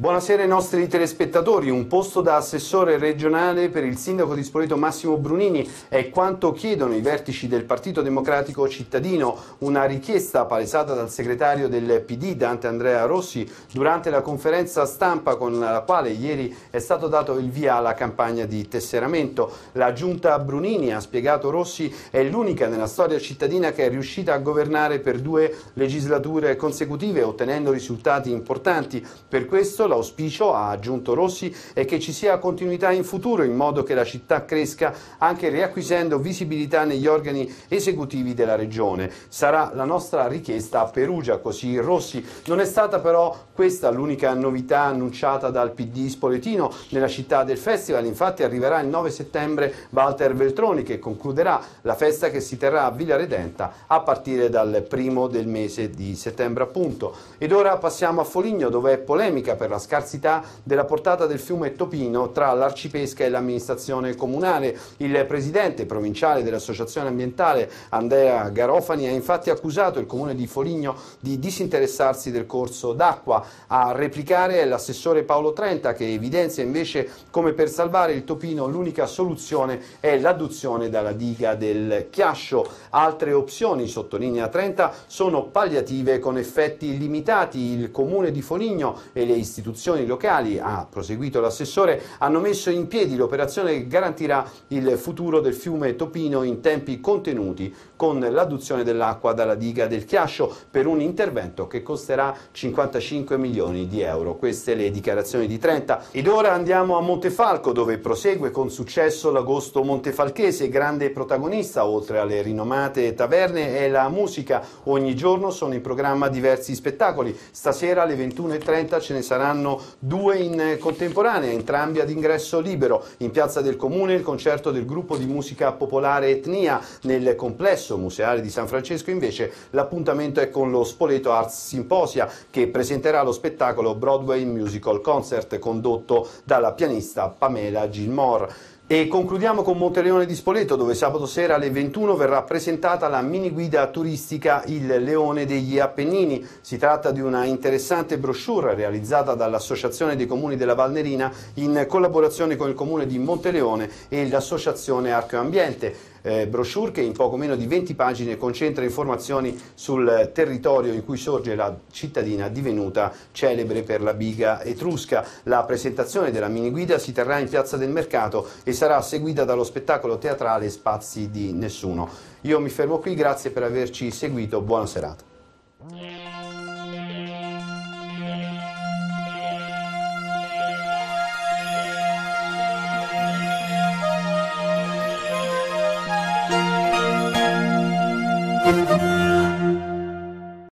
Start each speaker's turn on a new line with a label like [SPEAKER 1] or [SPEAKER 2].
[SPEAKER 1] Buonasera ai nostri telespettatori. Un posto da assessore regionale per il sindaco di Spoleto Massimo Brunini è quanto chiedono i vertici del Partito Democratico Cittadino, una richiesta palesata dal segretario del PD Dante Andrea Rossi durante la conferenza stampa con la quale ieri è stato dato il via alla campagna di tesseramento. La giunta Brunini, ha spiegato Rossi, è l'unica nella storia cittadina che è riuscita a governare per due legislature consecutive ottenendo risultati importanti. Per questo l'auspicio, ha aggiunto Rossi, è che ci sia continuità in futuro in modo che la città cresca anche riacquisendo visibilità negli organi esecutivi della regione. Sarà la nostra richiesta a Perugia, così Rossi. Non è stata però questa l'unica novità annunciata dal PD Spoletino nella città del festival, infatti arriverà il 9 settembre Walter Veltroni che concluderà la festa che si terrà a Villa Redenta a partire dal primo del mese di settembre appunto. Ed ora passiamo a Foligno dove è polemica per la la scarsità della portata del fiume Topino tra l'arcipesca e l'amministrazione comunale. Il presidente provinciale dell'associazione ambientale Andrea Garofani ha infatti accusato il comune di Foligno di disinteressarsi del corso d'acqua. A replicare è l'assessore Paolo Trenta che evidenzia invece come per salvare il Topino l'unica soluzione è l'adduzione dalla diga del Chiascio. Altre opzioni, sottolinea Trenta, sono palliative con effetti limitati. Il comune di Foligno e le istituzioni istituzioni locali, ha proseguito l'assessore, hanno messo in piedi l'operazione che garantirà il futuro del fiume Topino in tempi contenuti con l'adduzione dell'acqua dalla diga del Chiascio per un intervento che costerà 55 milioni di euro. Queste le dichiarazioni di Trenta. Ed ora andiamo a Montefalco dove prosegue con successo l'agosto montefalchese, grande protagonista oltre alle rinomate taverne è la musica. Ogni giorno sono in programma diversi spettacoli. Stasera alle 21.30 ce ne saranno saranno due in contemporanea, entrambi ad ingresso libero. In Piazza del Comune il concerto del gruppo di musica popolare Etnia, nel complesso museale di San Francesco invece l'appuntamento è con lo Spoleto Arts Symposia che presenterà lo spettacolo Broadway Musical Concert condotto dalla pianista Pamela Gilmore. E concludiamo con Monteleone di Spoleto dove sabato sera alle 21 verrà presentata la mini guida turistica Il Leone degli Appennini. Si tratta di una interessante brochure realizzata dall'Associazione dei Comuni della Valnerina in collaborazione con il Comune di Monteleone e l'Associazione Archeo Ambiente eh, brochure che in poco meno di 20 pagine concentra informazioni sul territorio in cui sorge la cittadina divenuta celebre per la biga etrusca. La presentazione della mini guida si terrà in Piazza del Mercato e sarà seguita dallo spettacolo teatrale Spazi di Nessuno. Io mi fermo qui, grazie per averci seguito, buona serata.